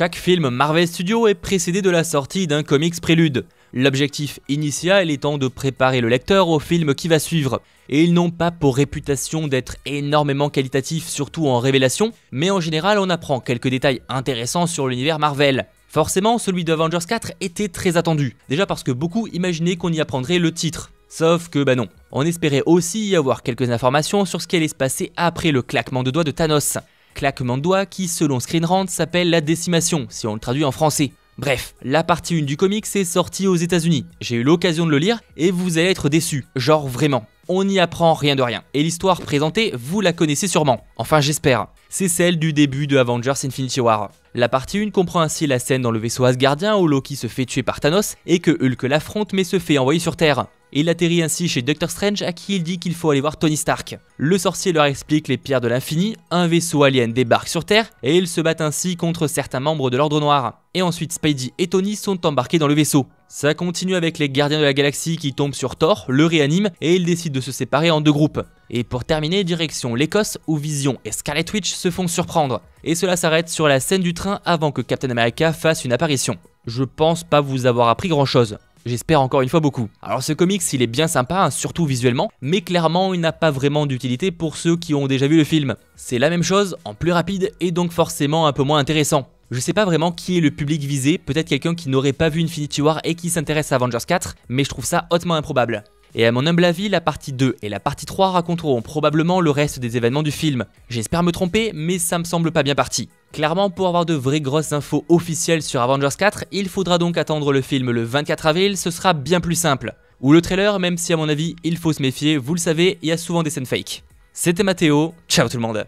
Chaque film Marvel Studio est précédé de la sortie d'un comics prélude. L'objectif initial étant de préparer le lecteur au film qui va suivre. Et ils n'ont pas pour réputation d'être énormément qualitatifs, surtout en révélation, mais en général on apprend quelques détails intéressants sur l'univers Marvel. Forcément, celui d'Avengers 4 était très attendu, déjà parce que beaucoup imaginaient qu'on y apprendrait le titre. Sauf que bah non. On espérait aussi y avoir quelques informations sur ce qui allait se passer après le claquement de doigts de Thanos. Claquement de doigts qui, selon ScreenRant, s'appelle la décimation, si on le traduit en français. Bref, la partie 1 du comic s'est sortie aux États-Unis. J'ai eu l'occasion de le lire et vous allez être déçus. Genre vraiment. On n'y apprend rien de rien. Et l'histoire présentée, vous la connaissez sûrement. Enfin, j'espère. C'est celle du début de Avengers Infinity War. La partie 1 comprend ainsi la scène dans le vaisseau Asgardien où Loki se fait tuer par Thanos et que Hulk l'affronte mais se fait envoyer sur Terre il atterrit ainsi chez Doctor Strange à qui il dit qu'il faut aller voir Tony Stark. Le sorcier leur explique les pierres de l'infini, un vaisseau alien débarque sur Terre et ils se battent ainsi contre certains membres de l'Ordre Noir. Et ensuite Spidey et Tony sont embarqués dans le vaisseau. Ça continue avec les gardiens de la galaxie qui tombent sur Thor, le réaniment et ils décident de se séparer en deux groupes. Et pour terminer, direction l'Écosse où Vision et Scarlet Witch se font surprendre. Et cela s'arrête sur la scène du train avant que Captain America fasse une apparition. Je pense pas vous avoir appris grand chose. J'espère encore une fois beaucoup. Alors ce comics, il est bien sympa, hein, surtout visuellement, mais clairement, il n'a pas vraiment d'utilité pour ceux qui ont déjà vu le film. C'est la même chose, en plus rapide et donc forcément un peu moins intéressant. Je sais pas vraiment qui est le public visé, peut-être quelqu'un qui n'aurait pas vu Infinity War et qui s'intéresse à Avengers 4, mais je trouve ça hautement improbable. Et à mon humble avis, la partie 2 et la partie 3 raconteront probablement le reste des événements du film. J'espère me tromper, mais ça me semble pas bien parti. Clairement, pour avoir de vraies grosses infos officielles sur Avengers 4, il faudra donc attendre le film le 24 avril, ce sera bien plus simple. Ou le trailer, même si à mon avis, il faut se méfier, vous le savez, il y a souvent des scènes fake. C'était Mathéo, ciao tout le monde